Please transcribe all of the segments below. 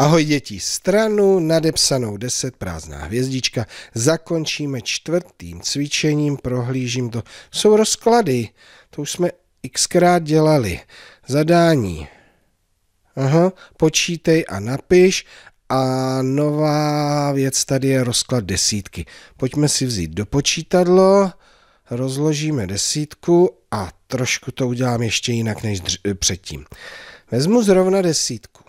Ahoj děti, stranu nadepsanou 10 prázdná hvězdička zakončíme čtvrtým cvičením, prohlížím to. Jsou rozklady, to už jsme xkrát dělali. Zadání. Aha, počítej a napiš a nová věc tady je rozklad desítky. Pojďme si vzít do počítadlo, rozložíme desítku a trošku to udělám ještě jinak než předtím. Vezmu zrovna desítku.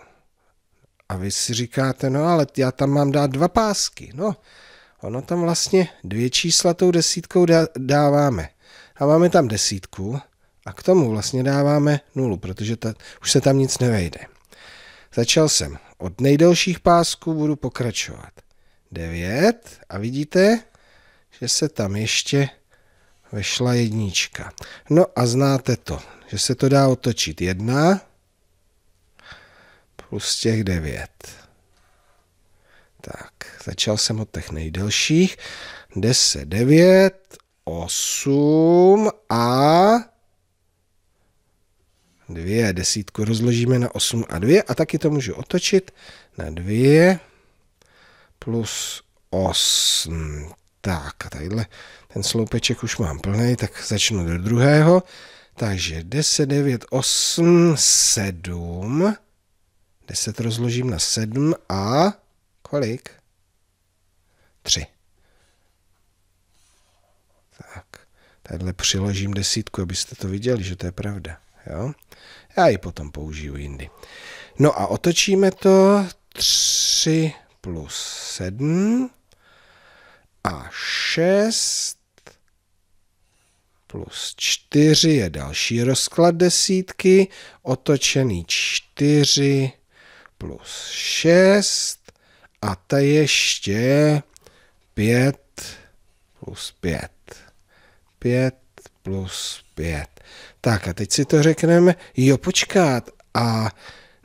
A vy si říkáte, no ale já tam mám dát dva pásky. No, ono tam vlastně dvě čísla tou desítkou dáváme. A máme tam desítku a k tomu vlastně dáváme nulu, protože ta, už se tam nic nevejde. Začal jsem od nejdelších pásků, budu pokračovat. 9 a vidíte, že se tam ještě vešla jednička. No a znáte to, že se to dá otočit. Jedna, plus těch 9. Tak, začal jsem od těch nejdelších. 10, 9, 8 a 2. Desítku rozložíme na 8 a 2 a taky to můžu otočit na 2 plus 8. Tak a tadyhle ten sloupeček už mám plný, tak začnu do druhého. Takže 10, 9, 8, 7. 10 rozložím na 7 a kolik? 3. Tak, tadyhle přiložím desítku, abyste to viděli, že to je pravda. Jo? Já ji potom použiju jindy. No a otočíme to 3 plus 7 a 6 plus 4 je další rozklad desítky, otočený 4 plus 6 a to ještě 5 plus 5. 5 plus 5. Tak a teď si to řekneme, jo počkat a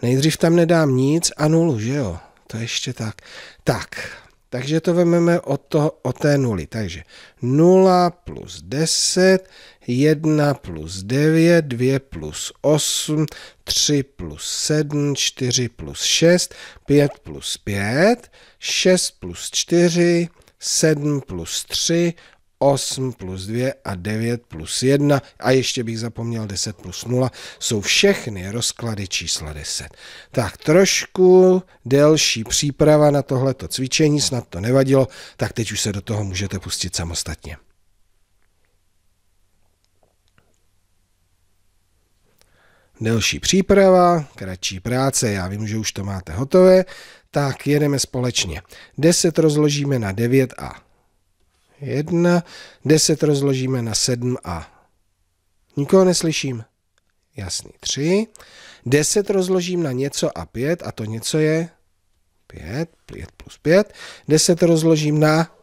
nejdřív tam nedám nic a nulu, že jo? To ještě tak. Tak, takže to vezmeme od, od té nuly. Takže 0 plus 10, 1 plus 9, 2 plus 8, 3 plus 7, 4 plus 6, 5 plus 5, 6 plus 4, 7 plus 3, 8 plus 2 a 9 plus 1 a ještě bych zapomněl 10 plus 0 jsou všechny rozklady čísla 10. Tak trošku delší příprava na tohleto cvičení, snad to nevadilo, tak teď už se do toho můžete pustit samostatně. delší příprava, kratší práce, já vím, že už to máte hotové, tak jedeme společně. 10 rozložíme na 9 a jedna, deset rozložíme na sedm a nikoho neslyším. Jasný, tři, deset rozložím na něco a pět a to něco je pět, pět plus pět, deset rozložím na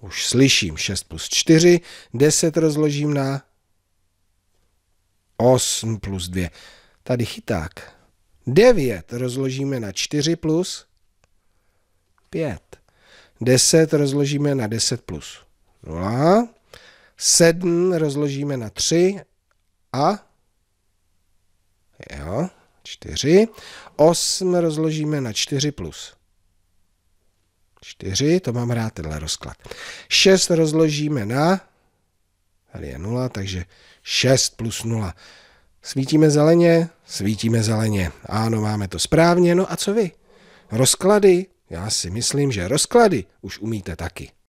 už slyším šest plus čtyři deset rozložím na osm plus dvě. Tady chyták. Devět rozložíme na čtyři plus pět. 10 rozložíme na 10 plus 0, 7 rozložíme na 3 a jo, 4, 8 rozložíme na 4 plus 4, to mám rád tenhle rozklad. 6 rozložíme na, tady je 0, takže 6 plus 0. Svítíme zeleně, svítíme zeleně. Ano, máme to správně. No a co vy? Rozklady já si myslím, že rozklady už umíte taky.